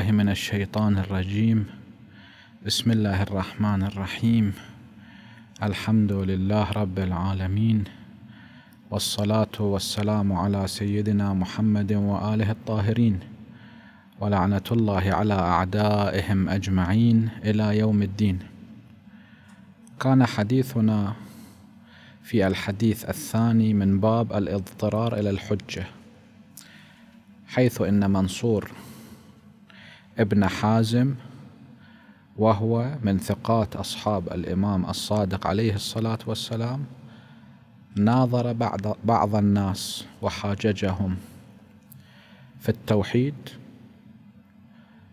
بالله من الشيطان الرجيم بسم الله الرحمن الرحيم الحمد لله رب العالمين والصلاة والسلام على سيدنا محمد وآله الطاهرين ولعنة الله على أعدائهم أجمعين إلى يوم الدين كان حديثنا في الحديث الثاني من باب الاضطرار إلى الحجة حيث إن منصور ابن حازم وهو من ثقات أصحاب الإمام الصادق عليه الصلاة والسلام ناظر بعض, بعض الناس وحاججهم في التوحيد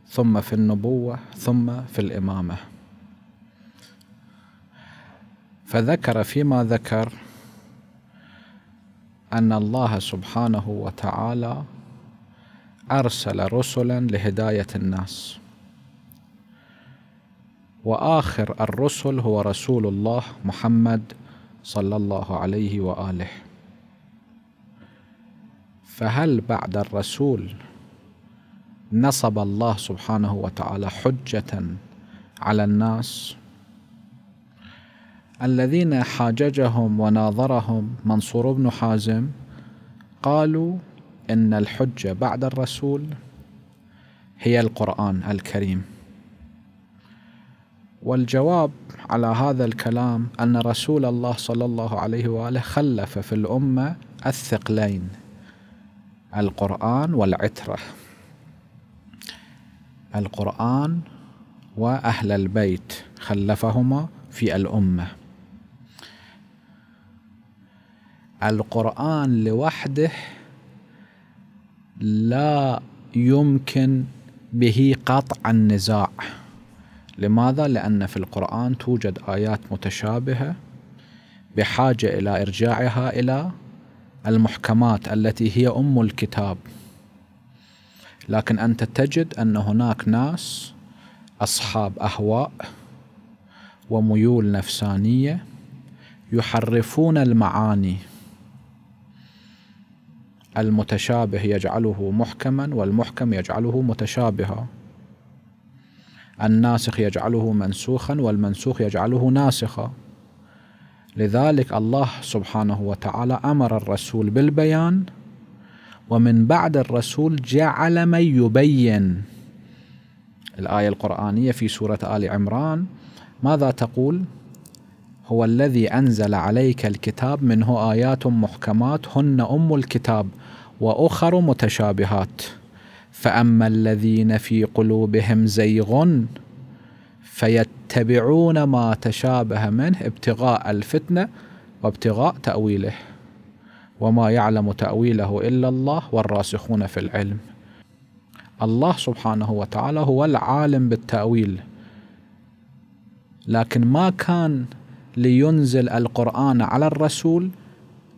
ثم في النبوة ثم في الإمامة فذكر فيما ذكر أن الله سبحانه وتعالى أرسل رسلا لهداية الناس وآخر الرسل هو رسول الله محمد صلى الله عليه وآله فهل بعد الرسول نصب الله سبحانه وتعالى حجة على الناس الذين حاججهم وناظرهم منصور بن حازم قالوا أن الحجة بعد الرسول هي القرآن الكريم والجواب على هذا الكلام أن رسول الله صلى الله عليه وآله خلف في الأمة الثقلين القرآن والعترة القرآن وأهل البيت خلفهما في الأمة القرآن لوحده لا يمكن به قطع النزاع لماذا؟ لأن في القرآن توجد آيات متشابهة بحاجة إلى إرجاعها إلى المحكمات التي هي أم الكتاب لكن أنت تجد أن هناك ناس أصحاب أهواء وميول نفسانية يحرفون المعاني المتشابه يجعله محكما والمحكم يجعله متشابها الناسخ يجعله منسوخا والمنسوخ يجعله ناسخا لذلك الله سبحانه وتعالى امر الرسول بالبيان ومن بعد الرسول جعل من يبين الايه القرانيه في سوره ال عمران ماذا تقول هو الذي أنزل عليك الكتاب منه آيات محكمات هن أم الكتاب وأخر متشابهات فأما الذين في قلوبهم زيغ فيتبعون ما تشابه منه ابتغاء الفتنة وابتغاء تأويله وما يعلم تأويله إلا الله والراسخون في العلم الله سبحانه وتعالى هو العالم بالتأويل لكن ما كان لينزل القرآن على الرسول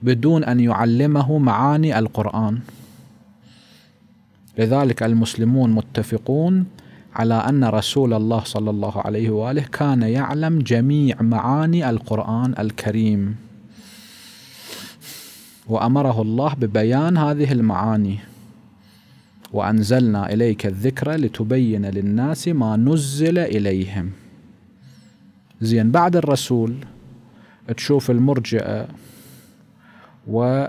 بدون أن يعلمه معاني القرآن لذلك المسلمون متفقون على أن رسول الله صلى الله عليه وآله كان يعلم جميع معاني القرآن الكريم وأمره الله ببيان هذه المعاني وأنزلنا إليك الذكر لتبين للناس ما نزل إليهم زين بعد الرسول تشوف المرجئة و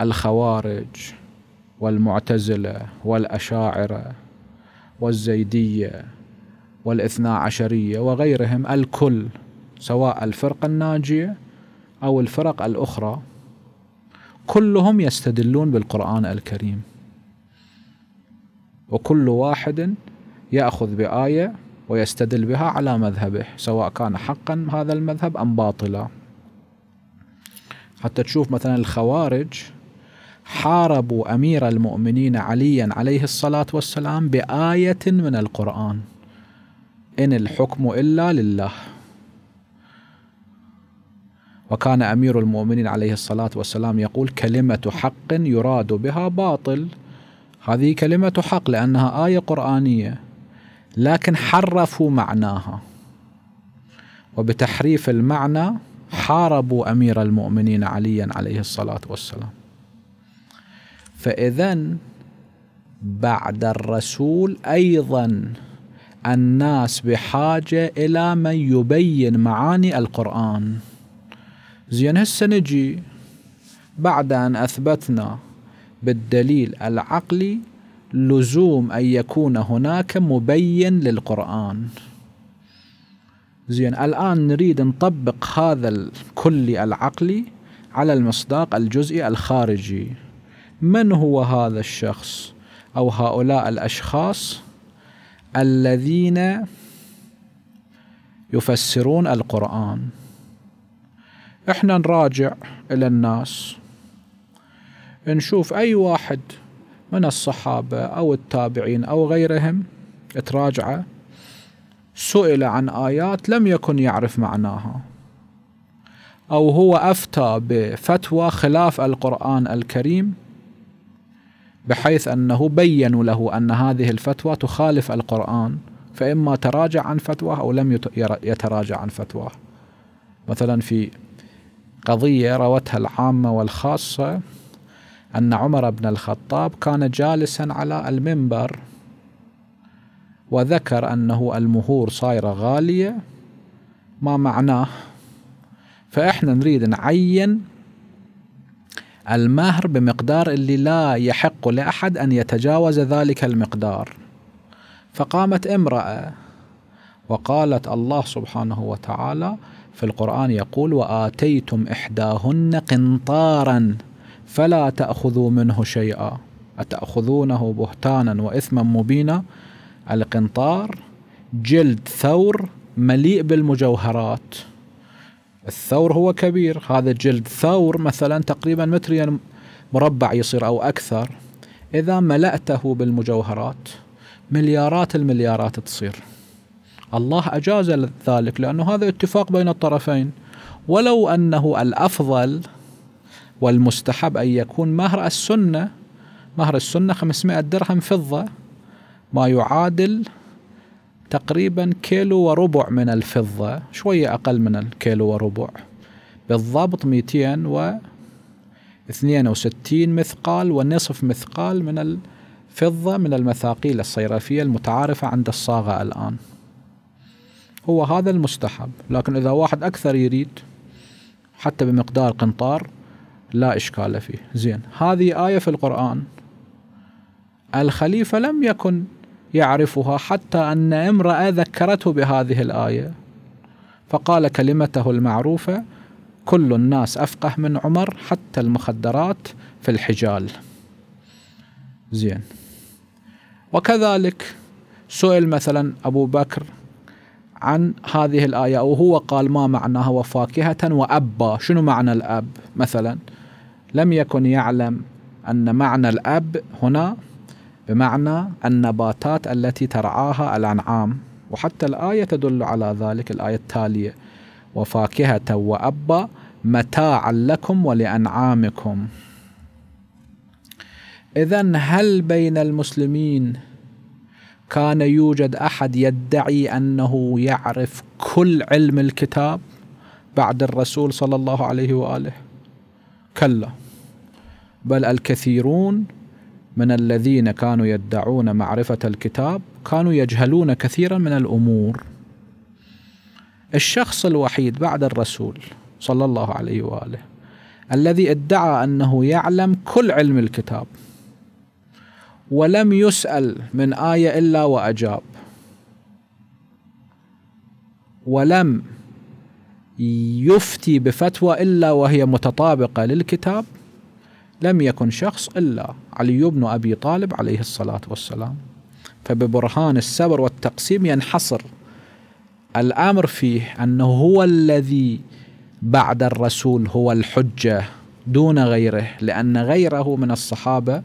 الخوارج والمعتزلة والأشاعرة والزيدية والاثنا عشرية وغيرهم الكل سواء الفرقة الناجية أو الفرق الأخرى كلهم يستدلون بالقرآن الكريم وكل واحد يأخذ بآية ويستدل بها على مذهبه سواء كان حقا هذا المذهب أم باطلا حتى تشوف مثلا الخوارج حاربوا أمير المؤمنين عليا عليه الصلاة والسلام بآية من القرآن إن الحكم إلا لله وكان أمير المؤمنين عليه الصلاة والسلام يقول كلمة حق يراد بها باطل هذه كلمة حق لأنها آية قرآنية لكن حرفوا معناها وبتحريف المعنى حاربوا امير المؤمنين عليا عليه الصلاه والسلام فاذا بعد الرسول ايضا الناس بحاجه الى من يبين معاني القران زين هسه نجي بعد ان اثبتنا بالدليل العقلي لزوم أن يكون هناك مبين للقرآن زين الآن نريد نطبق هذا الكلي العقلي على المصداق الجزئي الخارجي من هو هذا الشخص أو هؤلاء الأشخاص الذين يفسرون القرآن احنا نراجع إلى الناس نشوف أي واحد من الصحابة أو التابعين أو غيرهم تراجعه سئل عن آيات لم يكن يعرف معناها أو هو أفتى بفتوى خلاف القرآن الكريم بحيث أنه بين له أن هذه الفتوى تخالف القرآن فإما تراجع عن فتواه أو لم يتراجع عن فتواه مثلا في قضية روتها العامة والخاصة أن عمر بن الخطاب كان جالسا على المنبر وذكر أنه المهور صايرة غالية ما معناه فإحنا نريد نعين المهر بمقدار اللي لا يحق لأحد أن يتجاوز ذلك المقدار فقامت امرأة وقالت الله سبحانه وتعالى في القرآن يقول وآتيتم إحداهن قنطارا فلا تأخذوا منه شيئا أتأخذونه بهتانا وإثما مبينا القنطار جلد ثور مليء بالمجوهرات الثور هو كبير هذا جلد ثور مثلا تقريبا مترين مربع يصير أو أكثر إذا ملأته بالمجوهرات مليارات المليارات تصير الله أجاز ذلك لأنه هذا اتفاق بين الطرفين ولو أنه الأفضل والمستحب أن يكون مهر السنة مهر السنة 500 درهم فضة ما يعادل تقريبا كيلو وربع من الفضة شوية أقل من الكيلو وربع بالضبط 262 مثقال ونصف مثقال من الفضة من المثاقيل الصيرفية المتعارفة عند الصاغة الآن هو هذا المستحب لكن إذا واحد أكثر يريد حتى بمقدار قنطار لا إشكال فيه زين هذه آية في القرآن الخليفة لم يكن يعرفها حتى أن امرأة ذكرته بهذه الآية فقال كلمته المعروفة كل الناس أفقه من عمر حتى المخدرات في الحجال زين وكذلك سئل مثلا أبو بكر عن هذه الآية وهو قال ما معناها وفاكهة وأبا شنو معنى الأب مثلا لم يكن يعلم أن معنى الأب هنا بمعنى النباتات التي ترعاها الأنعام وحتى الآية تدل على ذلك الآية التالية وفاكهة وأبا متاعا لكم ولأنعامكم إذا هل بين المسلمين كان يوجد أحد يدعي أنه يعرف كل علم الكتاب بعد الرسول صلى الله عليه وآله كلا بل الكثيرون من الذين كانوا يدعون معرفة الكتاب كانوا يجهلون كثيرا من الأمور الشخص الوحيد بعد الرسول صلى الله عليه وآله الذي ادعى أنه يعلم كل علم الكتاب ولم يسأل من آية إلا وأجاب ولم يفتي بفتوى إلا وهي متطابقة للكتاب لم يكن شخص إلا علي بن أبي طالب عليه الصلاة والسلام فببرهان السبر والتقسيم ينحصر الأمر فيه أنه هو الذي بعد الرسول هو الحجة دون غيره لأن غيره من الصحابة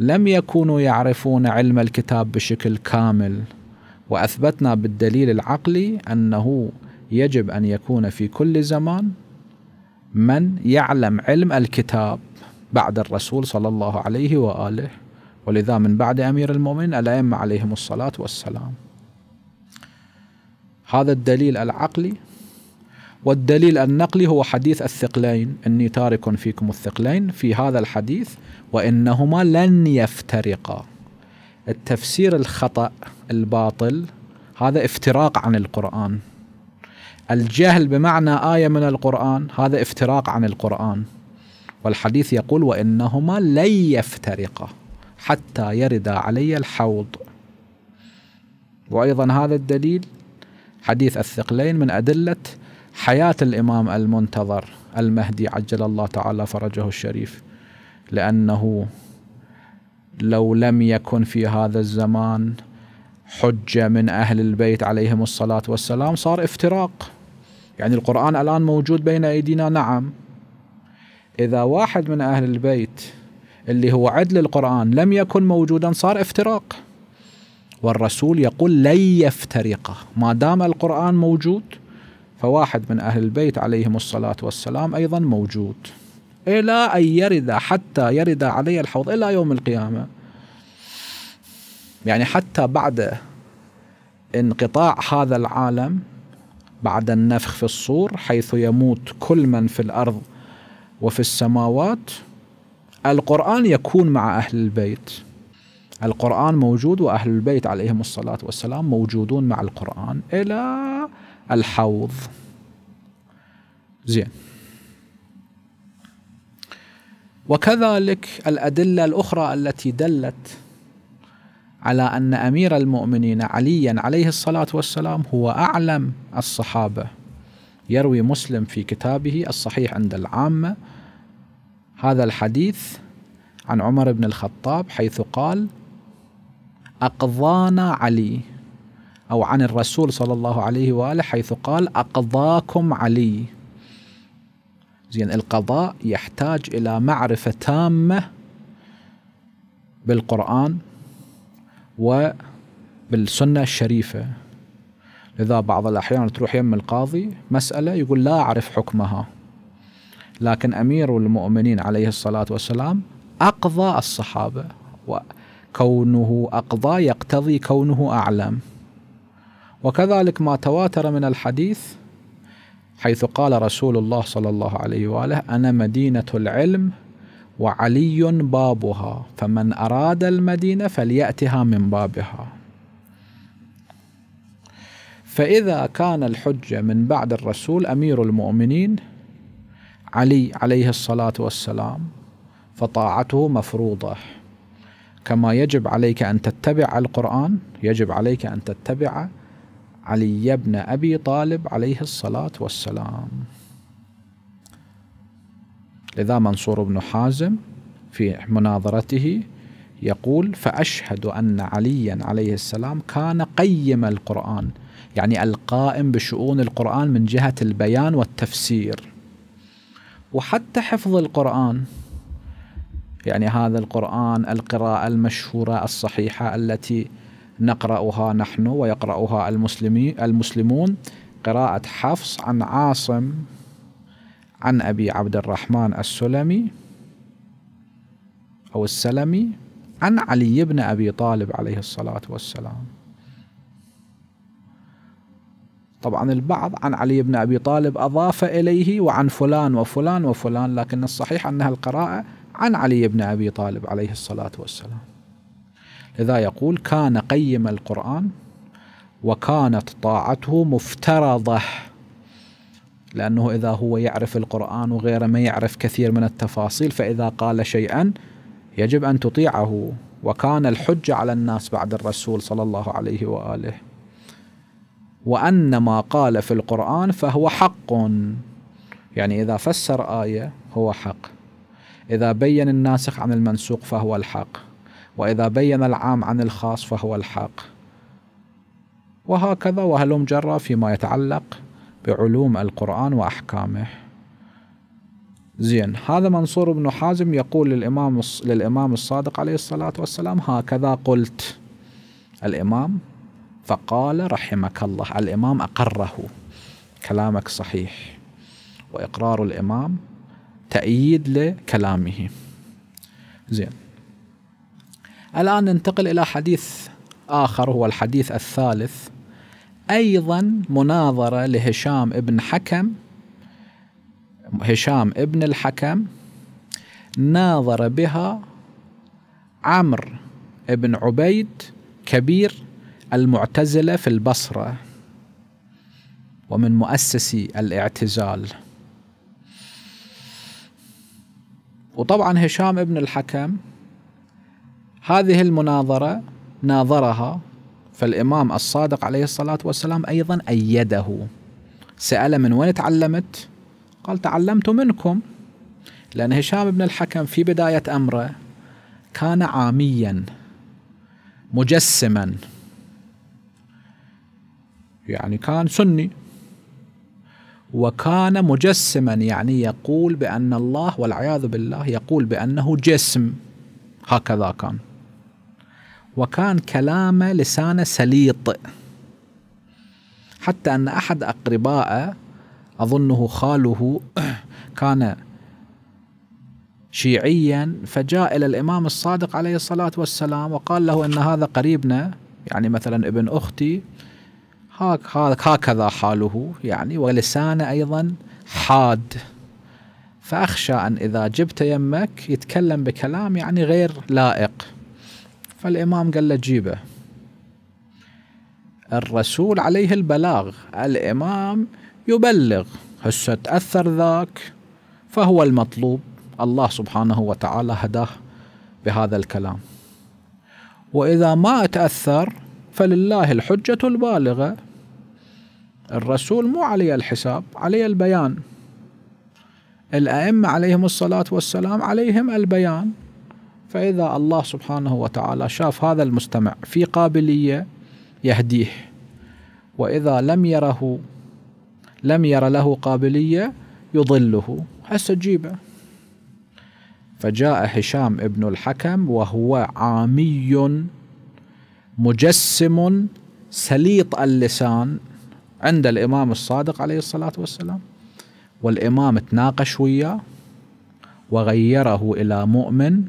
لم يكونوا يعرفون علم الكتاب بشكل كامل وأثبتنا بالدليل العقلي أنه يجب أن يكون في كل زمان من يعلم علم الكتاب بعد الرسول صلى الله عليه وآله ولذا من بعد أمير المؤمنين الأئمة عليهم الصلاة والسلام هذا الدليل العقلي والدليل النقلي هو حديث الثقلين إني تارك فيكم الثقلين في هذا الحديث وإنهما لن يفترقا التفسير الخطأ الباطل هذا افتراق عن القرآن الجهل بمعنى آية من القرآن هذا افتراق عن القرآن والحديث يقول وإنهما لن يفترقا حتى يرد علي الحوض وأيضا هذا الدليل حديث الثقلين من أدلة حياة الإمام المنتظر المهدي عجل الله تعالى فرجه الشريف لأنه لو لم يكن في هذا الزمان حجة من أهل البيت عليهم الصلاة والسلام صار افتراق يعني القرآن الآن موجود بين أيدينا نعم إذا واحد من أهل البيت اللي هو عدل القرآن لم يكن موجودا صار افتراق والرسول يقول لن يفترقا ما دام القرآن موجود فواحد من أهل البيت عليهم الصلاة والسلام أيضا موجود إلى أن يرد حتى يرد علي الحوض إلى يوم القيامة يعني حتى بعد انقطاع هذا العالم بعد النفخ في الصور حيث يموت كل من في الارض وفي السماوات القران يكون مع اهل البيت القران موجود واهل البيت عليهم الصلاه والسلام موجودون مع القران الى الحوض زين وكذلك الادله الاخرى التي دلت على ان امير المؤمنين عليا عليه الصلاه والسلام هو اعلم الصحابه يروي مسلم في كتابه الصحيح عند العامه هذا الحديث عن عمر بن الخطاب حيث قال اقضانا علي او عن الرسول صلى الله عليه واله حيث قال اقضاكم علي زين القضاء يحتاج الى معرفه تامه بالقران وبالسنة الشريفة لذا بعض الأحيان تروح يم القاضي مسألة يقول لا أعرف حكمها لكن أمير المؤمنين عليه الصلاة والسلام أقضى الصحابة وكونه أقضى يقتضي كونه أعلم وكذلك ما تواتر من الحديث حيث قال رسول الله صلى الله عليه وآله أنا مدينة العلم وعلي بابها فمن أراد المدينة فليأتها من بابها فإذا كان الحجة من بعد الرسول أمير المؤمنين علي عليه الصلاة والسلام فطاعته مفروضة كما يجب عليك أن تتبع القرآن يجب عليك أن تتبع علي بن أبي طالب عليه الصلاة والسلام لذا منصور بن حازم في مناظرته يقول فأشهد أن عليا عليه السلام كان قيم القرآن يعني القائم بشؤون القرآن من جهة البيان والتفسير وحتى حفظ القرآن يعني هذا القرآن القراءة المشهورة الصحيحة التي نقرأها نحن ويقرأها المسلمون قراءة حفص عن عاصم عن أبي عبد الرحمن السلمي أو السلمي عن علي بن أبي طالب عليه الصلاة والسلام طبعا البعض عن علي بن أبي طالب أضاف إليه وعن فلان وفلان وفلان لكن الصحيح أنها القراءة عن علي بن أبي طالب عليه الصلاة والسلام لذا يقول كان قيم القرآن وكانت طاعته مفترضه لأنه إذا هو يعرف القرآن وغيره ما يعرف كثير من التفاصيل فإذا قال شيئا يجب أن تطيعه وكان الحجة على الناس بعد الرسول صلى الله عليه وآله وأن ما قال في القرآن فهو حق يعني إذا فسر آية هو حق إذا بين الناسخ عن المنسوق فهو الحق وإذا بين العام عن الخاص فهو الحق وهكذا وهلم جرى فيما يتعلق بعلوم القرآن وأحكامه زين هذا منصور بن حازم يقول للإمام للإمام الصادق عليه الصلاة والسلام هكذا قلت الإمام فقال رحمك الله الإمام أقره كلامك صحيح وإقرار الإمام تأييد لكلامه زين الآن ننتقل إلى حديث آخر هو الحديث الثالث أيضا مناظرة لهشام ابن حكم هشام ابن الحكم ناظر بها عمرو ابن عبيد كبير المعتزلة في البصرة ومن مؤسسي الاعتزال وطبعا هشام ابن الحكم هذه المناظرة ناظرها فالإمام الصادق عليه الصلاة والسلام أيضا أيده سأل من وين تعلمت قال تعلمت منكم لأن هشام بن الحكم في بداية أمره كان عاميا مجسما يعني كان سني وكان مجسما يعني يقول بأن الله والعياذ بالله يقول بأنه جسم هكذا كان وكان كلامه لسانه سليط حتى أن أحد أقربائه أظنه خاله كان شيعيا فجاء إلى الإمام الصادق عليه الصلاة والسلام وقال له إن هذا قريبنا يعني مثلا ابن أختي هكذا حاله يعني ولسانه أيضا حاد فأخشى أن إذا جبت يمك يتكلم بكلام يعني غير لائق فالإمام قال له جيبه الرسول عليه البلاغ الإمام يبلغ هسه تأثر ذاك فهو المطلوب الله سبحانه وتعالى هداه بهذا الكلام وإذا ما تأثر فلله الحجة البالغة الرسول مو علي الحساب علي البيان الأئمة عليهم الصلاة والسلام عليهم البيان فإذا الله سبحانه وتعالى شاف هذا المستمع في قابلية يهديه وإذا لم يره لم ير له قابلية يضله هسه جيبه فجاء هشام ابن الحكم وهو عامي مجسم سليط اللسان عند الإمام الصادق عليه الصلاة والسلام والإمام تناقش وياه وغيره إلى مؤمن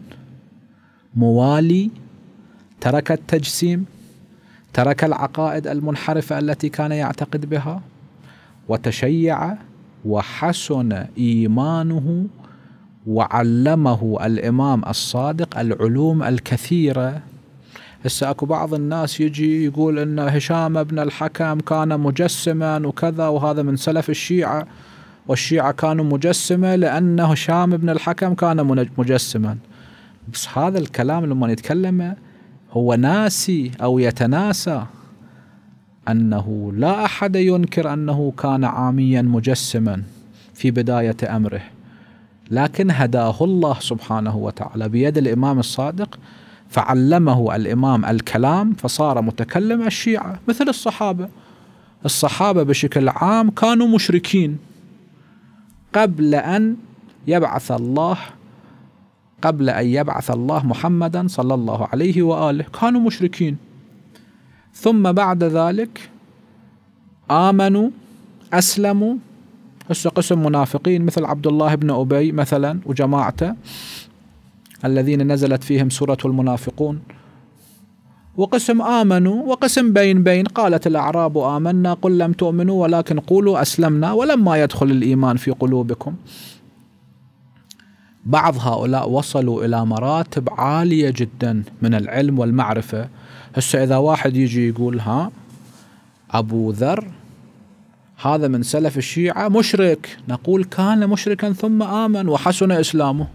موالي ترك التجسيم ترك العقائد المنحرفه التي كان يعتقد بها وتشيع وحسن ايمانه وعلمه الامام الصادق العلوم الكثيره هسه اكو بعض الناس يجي يقول ان هشام بن الحكم كان مجسما وكذا وهذا من سلف الشيعه والشيعه كانوا مجسمه لان هشام بن الحكم كان مجسما بس هذا الكلام لما يتكلمه هو ناسي أو يتناسى أنه لا أحد ينكر أنه كان عاميا مجسما في بداية أمره لكن هداه الله سبحانه وتعالى بيد الإمام الصادق فعلمه الإمام الكلام فصار متكلم الشيعة مثل الصحابة الصحابة بشكل عام كانوا مشركين قبل أن يبعث الله قبل أن يبعث الله محمدا صلى الله عليه وآله كانوا مشركين ثم بعد ذلك آمنوا أسلموا هسه قسم منافقين مثل عبد الله بن أبي مثلا وجماعته الذين نزلت فيهم سورة المنافقون وقسم آمنوا وقسم بين بين قالت الأعراب آمنا قل لم تؤمنوا ولكن قولوا أسلمنا ولما يدخل الإيمان في قلوبكم بعض هؤلاء وصلوا إلى مراتب عالية جدا من العلم والمعرفة هسه إذا واحد يجي يقول ها أبو ذر هذا من سلف الشيعة مشرك نقول كان مشركا ثم آمن وحسن إسلامه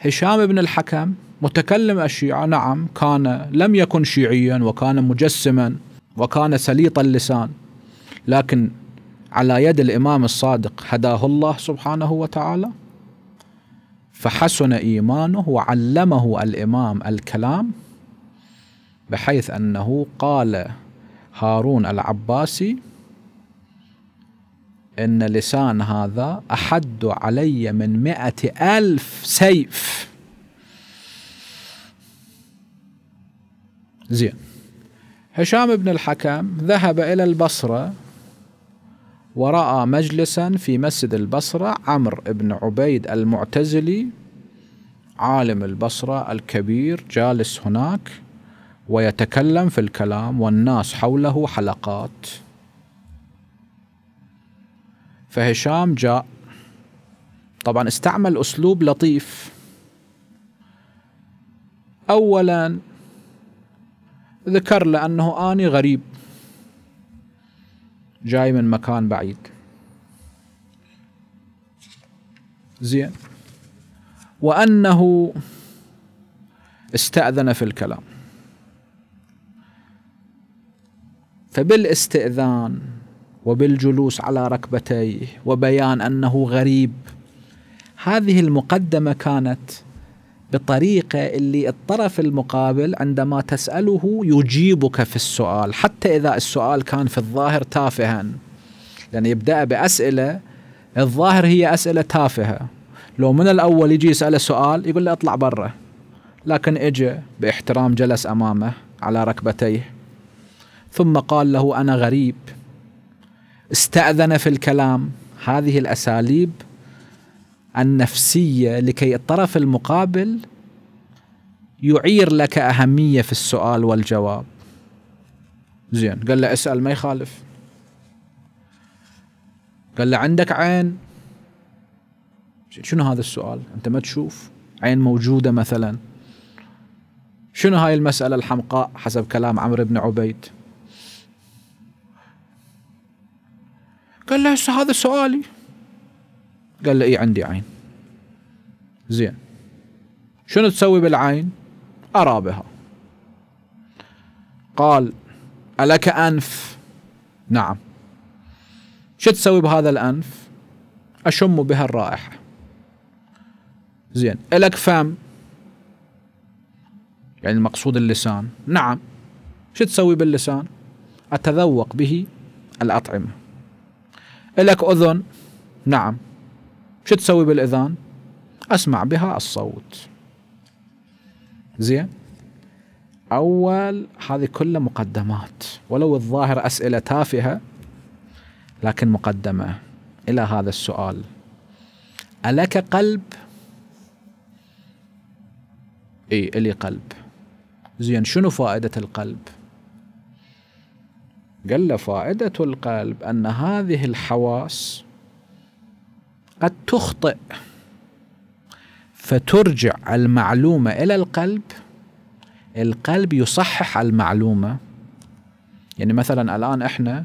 هشام بن الحكم متكلم الشيعة نعم كان لم يكن شيعيا وكان مجسما وكان سليط اللسان لكن على يد الإمام الصادق هداه الله سبحانه وتعالى فحسن إيمانه وعلمه الإمام الكلام بحيث أنه قال هارون العباسي إن لسان هذا أحد علي من مئة ألف سيف زين هشام بن الحكم ذهب إلى البصرة ورأى مجلسا في مسجد البصرة عمرو بن عبيد المعتزلي عالم البصرة الكبير جالس هناك ويتكلم في الكلام والناس حوله حلقات فهشام جاء طبعا استعمل أسلوب لطيف أولا ذكر له أنه أني غريب جاي من مكان بعيد زين وأنه استأذن في الكلام فبالاستئذان وبالجلوس على ركبتيه وبيان أنه غريب هذه المقدمة كانت بطريقة اللي الطرف المقابل عندما تسأله يجيبك في السؤال حتى إذا السؤال كان في الظاهر تافها لأن يبدأ بأسئلة الظاهر هي أسئلة تافهة لو من الأول يجي يسأله سؤال يقول له اطلع برا لكن اجى باحترام جلس أمامه على ركبتيه ثم قال له أنا غريب استأذن في الكلام هذه الأساليب النفسيه لكي الطرف المقابل يعير لك اهميه في السؤال والجواب زين قال له اسال ما يخالف قال له عندك عين شنو هذا السؤال انت ما تشوف عين موجوده مثلا شنو هاي المساله الحمقاء حسب كلام عمرو بن عبيد قال له هذا سؤالي قال له اي عندي عين زين شنو تسوي بالعين أرى بها قال ألك أنف نعم شو تسوي بهذا الأنف أشم بها الرائحة زين إلك فم يعني المقصود اللسان نعم شو تسوي باللسان أتذوق به الأطعمة إلك أذن نعم شو تسوي بالإذان أسمع بها الصوت زين أول هذه كلها مقدمات ولو الظاهر أسئلة تافهة لكن مقدمة إلى هذا السؤال ألك قلب؟ إي إلي قلب زين شنو فائدة القلب؟ قال له فائدة القلب أن هذه الحواس قد تخطئ فترجع المعلومة إلى القلب القلب يصحح المعلومة يعني مثلا الآن إحنا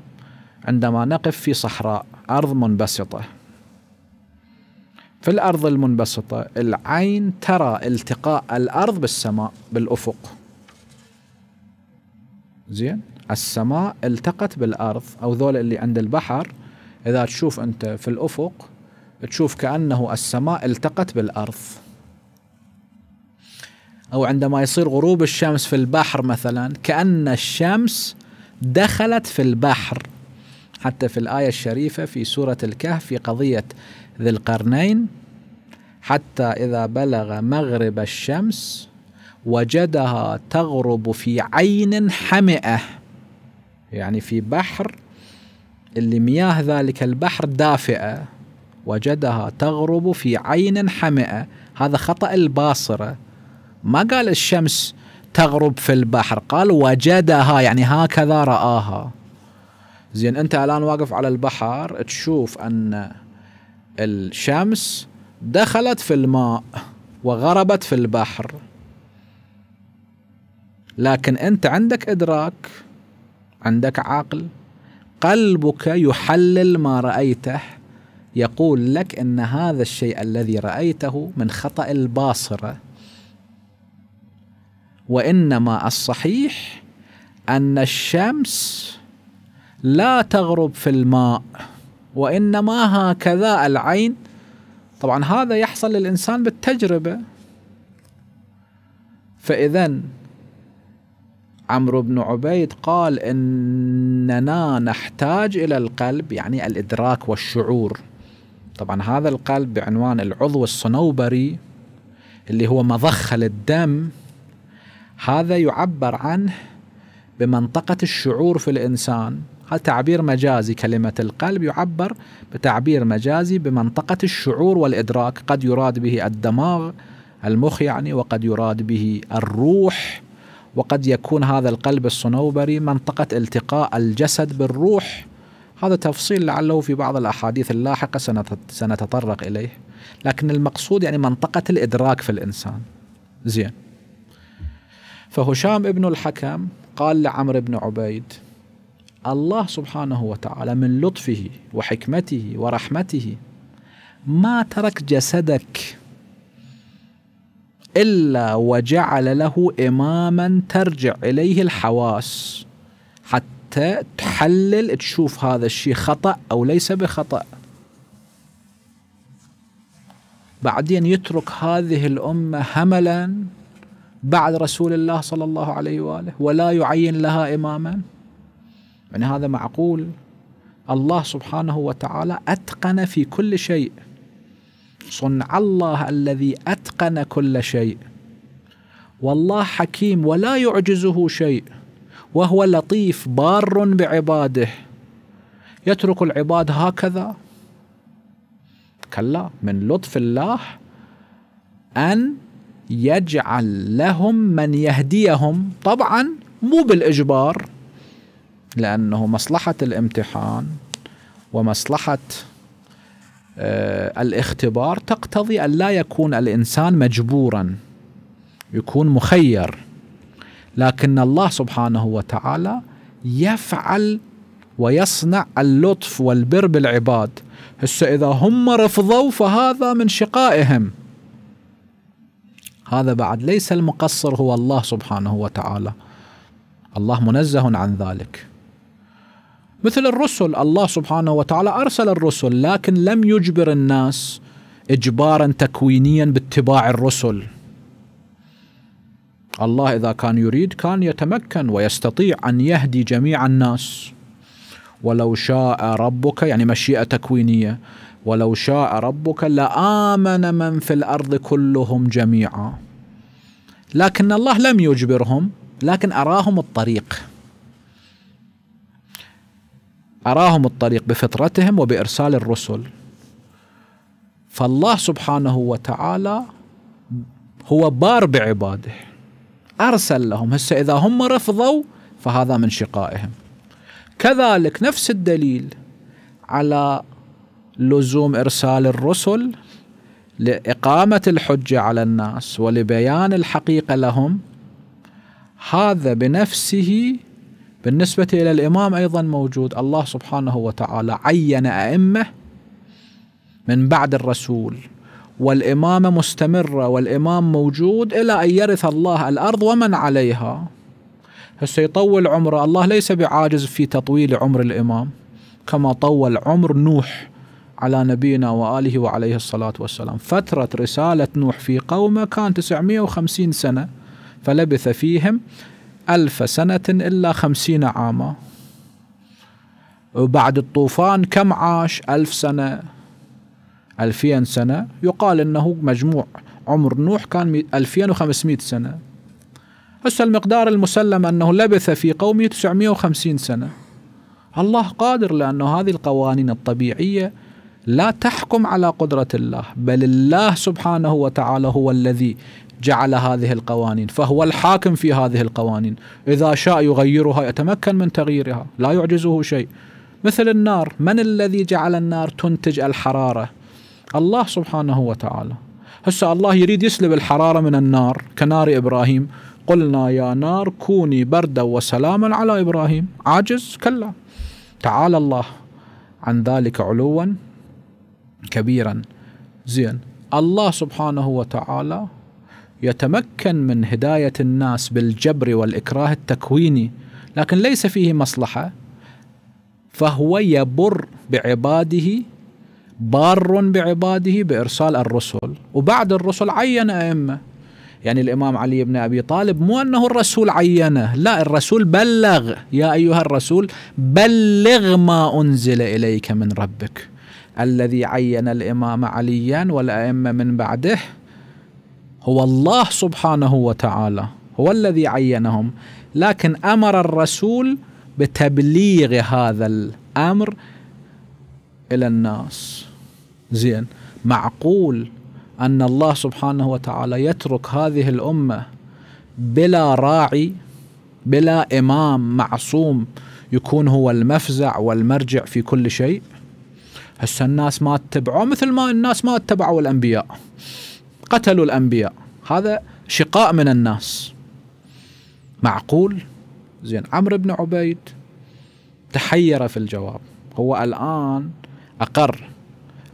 عندما نقف في صحراء أرض منبسطة في الأرض المنبسطة العين ترى التقاء الأرض بالسماء بالأفق زين السماء التقت بالأرض أو ذول اللي عند البحر إذا تشوف أنت في الأفق تشوف كأنه السماء التقت بالأرض أو عندما يصير غروب الشمس في البحر مثلا كأن الشمس دخلت في البحر حتى في الآية الشريفة في سورة الكهف في قضية ذي القرنين حتى إذا بلغ مغرب الشمس وجدها تغرب في عين حمئة يعني في بحر اللي مياه ذلك البحر دافئة وجدها تغرب في عين حمئة هذا خطأ الباصرة ما قال الشمس تغرب في البحر قال وجدها يعني هكذا رآها زين أنت الآن واقف على البحر تشوف أن الشمس دخلت في الماء وغربت في البحر لكن أنت عندك إدراك عندك عقل قلبك يحلل ما رأيته يقول لك ان هذا الشيء الذي رايته من خطا الباصره وانما الصحيح ان الشمس لا تغرب في الماء وانما هكذا العين طبعا هذا يحصل للانسان بالتجربه فاذا عمرو بن عبيد قال اننا نحتاج الى القلب يعني الادراك والشعور طبعا هذا القلب بعنوان العضو الصنوبري اللي هو مضخة للدم هذا يعبر عنه بمنطقة الشعور في الإنسان هذا تعبير مجازي كلمة القلب يعبر بتعبير مجازي بمنطقة الشعور والإدراك قد يراد به الدماغ المخ يعني وقد يراد به الروح وقد يكون هذا القلب الصنوبري منطقة التقاء الجسد بالروح هذا تفصيل لعله في بعض الأحاديث اللاحقة سنتطرق إليه لكن المقصود يعني منطقة الإدراك في الإنسان زين فهشام ابن الحكم قال لعمرو بن عبيد الله سبحانه وتعالى من لطفه وحكمته ورحمته ما ترك جسدك الا وجعل له اماما ترجع اليه الحواس حتى انت تحلل تشوف هذا الشيء خطا او ليس بخطا بعدين يترك هذه الامه هملا بعد رسول الله صلى الله عليه واله ولا يعين لها اماما يعني هذا معقول الله سبحانه وتعالى اتقن في كل شيء صنع الله الذي اتقن كل شيء والله حكيم ولا يعجزه شيء وهو لطيف بار بعباده يترك العباد هكذا كلا من لطف الله ان يجعل لهم من يهديهم طبعا مو بالاجبار لانه مصلحه الامتحان ومصلحه آه، الاختبار تقتضي ان لا يكون الانسان مجبورا يكون مخير لكن الله سبحانه وتعالى يفعل ويصنع اللطف والبر بالعباد هسه إذا هم رفضوا فهذا من شقائهم هذا بعد ليس المقصر هو الله سبحانه وتعالى الله منزه عن ذلك مثل الرسل الله سبحانه وتعالى أرسل الرسل لكن لم يجبر الناس إجبارا تكوينيا باتباع الرسل الله إذا كان يريد كان يتمكن ويستطيع أن يهدي جميع الناس ولو شاء ربك يعني مشيئة تكوينية ولو شاء ربك لآمن من في الأرض كلهم جميعا لكن الله لم يجبرهم لكن أراهم الطريق أراهم الطريق بفطرتهم وبإرسال الرسل فالله سبحانه وتعالى هو بار بعباده أرسل لهم هسه إذا هم رفضوا فهذا من شقائهم كذلك نفس الدليل على لزوم إرسال الرسل لإقامة الحجة على الناس ولبيان الحقيقة لهم هذا بنفسه بالنسبة إلى الإمام أيضا موجود الله سبحانه وتعالى عين أئمة من بعد الرسول والإمامة مستمرة والإمام موجود إلى أن يرث الله الأرض ومن عليها هسه يطول عمره الله ليس بعاجز في تطويل عمر الإمام كما طول عمر نوح على نبينا وآله وعليه الصلاة والسلام فترة رسالة نوح في قومه كان 950 سنة فلبث فيهم ألف سنة إلا خمسين عاما وبعد الطوفان كم عاش ألف سنة 2000 سنة يقال أنه مجموع عمر نوح كان 2500 سنة هسه المقدار المسلم أنه لبث في قومه 950 سنة الله قادر لأنه هذه القوانين الطبيعية لا تحكم على قدرة الله بل الله سبحانه وتعالى هو الذي جعل هذه القوانين فهو الحاكم في هذه القوانين إذا شاء يغيرها يتمكن من تغييرها لا يعجزه شيء مثل النار من الذي جعل النار تنتج الحرارة الله سبحانه وتعالى هسه الله يريد يسلب الحرارة من النار كنار إبراهيم قلنا يا نار كوني بردا وسلاما على إبراهيم عاجز كلا تعالى الله عن ذلك علوا كبيرا زين الله سبحانه وتعالى يتمكن من هداية الناس بالجبر والإكراه التكويني لكن ليس فيه مصلحة فهو يبر بعباده بار بعباده بإرسال الرسل وبعد الرسل عين أئمة يعني الإمام علي بن أبي طالب مو أنه الرسول عينه لا الرسول بلغ يا أيها الرسول بلغ ما أنزل إليك من ربك الذي عين الإمام عليا والأئمة من بعده هو الله سبحانه وتعالى هو الذي عينهم لكن أمر الرسول بتبليغ هذا الأمر الى الناس زين معقول ان الله سبحانه وتعالى يترك هذه الامه بلا راعي بلا امام معصوم يكون هو المفزع والمرجع في كل شيء هسه الناس ما اتبعوا مثل ما الناس ما اتبعوا الانبياء قتلوا الانبياء هذا شقاء من الناس معقول زين عمرو بن عبيد تحير في الجواب هو الان أقر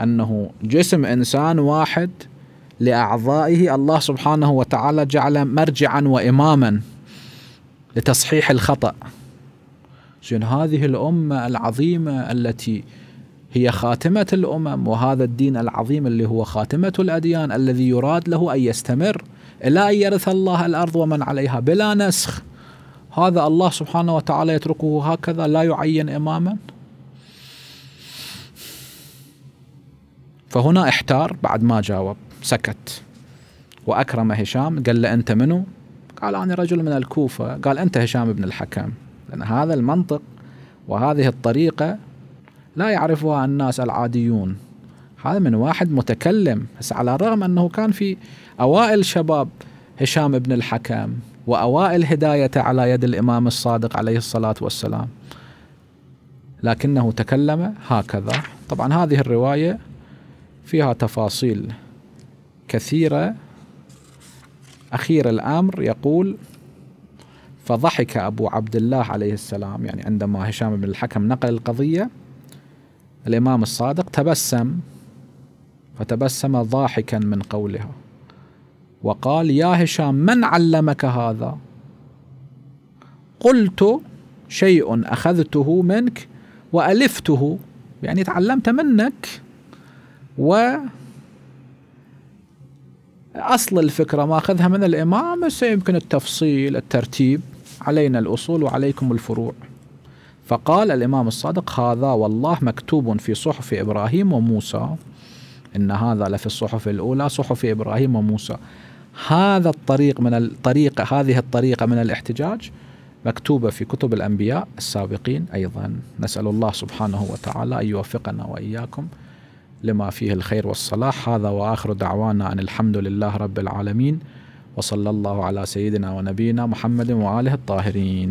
أنه جسم إنسان واحد لأعضائه الله سبحانه وتعالى جعل مرجعا وإماما لتصحيح الخطأ زين هذه الأمة العظيمة التي هي خاتمة الأمم وهذا الدين العظيم اللي هو خاتمة الأديان الذي يراد له أن يستمر إلى أن يرث الله الأرض ومن عليها بلا نسخ هذا الله سبحانه وتعالى يتركه هكذا لا يعين إماما فهنا احتار بعد ما جاوب سكت وأكرم هشام قال له أنت منو؟ قال أنا رجل من الكوفة قال أنت هشام بن الحكم لأن هذا المنطق وهذه الطريقة لا يعرفها الناس العاديون هذا من واحد متكلم بس على الرغم أنه كان في أوائل شباب هشام بن الحكم وأوائل هدايته على يد الإمام الصادق عليه الصلاة والسلام لكنه تكلم هكذا طبعا هذه الرواية فيها تفاصيل كثيرة أخير الأمر يقول فضحك أبو عبد الله عليه السلام يعني عندما هشام بن الحكم نقل القضية الإمام الصادق تبسم فتبسم ضاحكا من قولها وقال يا هشام من علمك هذا قلت شيء أخذته منك وألفته يعني تعلمت منك و أصل الفكرة ما أخذها من الإمام سيمكن التفصيل الترتيب علينا الأصول وعليكم الفروع فقال الإمام الصادق هذا والله مكتوب في صحف إبراهيم وموسى إن هذا لفي الصحف الأولى صحف إبراهيم وموسى هذا الطريق من الطريقة هذه الطريقة من الاحتجاج مكتوبة في كتب الأنبياء السابقين أيضا نسأل الله سبحانه وتعالى أن يوفقنا وإياكم لما فيه الخير والصلاح هذا واخر دعوانا ان الحمد لله رب العالمين وصلى الله على سيدنا ونبينا محمد واله الطاهرين.